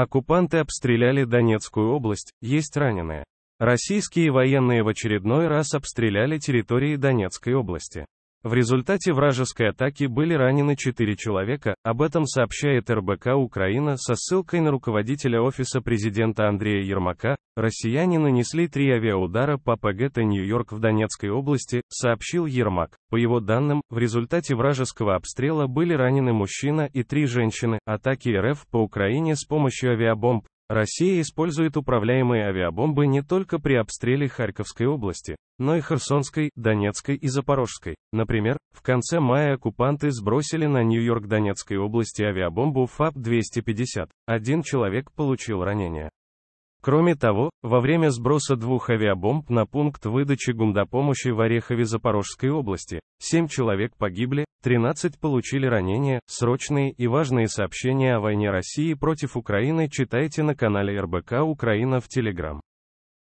Оккупанты обстреляли Донецкую область, есть раненые. Российские военные в очередной раз обстреляли территории Донецкой области. В результате вражеской атаки были ранены 4 человека, об этом сообщает РБК Украина со ссылкой на руководителя офиса президента Андрея Ермака. Россияне нанесли три авиаудара по ПГТ Нью-Йорк в Донецкой области, сообщил Ермак. По его данным, в результате вражеского обстрела были ранены мужчина и три женщины. Атаки РФ по Украине с помощью авиабомб, Россия использует управляемые авиабомбы не только при обстреле Харьковской области, но и Херсонской, Донецкой и Запорожской. Например, в конце мая оккупанты сбросили на Нью-Йорк Донецкой области авиабомбу ФАП-250. Один человек получил ранение. Кроме того, во время сброса двух авиабомб на пункт выдачи гумдопомощи в Орехове Запорожской области, 7 человек погибли, 13 получили ранения, срочные и важные сообщения о войне России против Украины читайте на канале РБК Украина в Телеграм.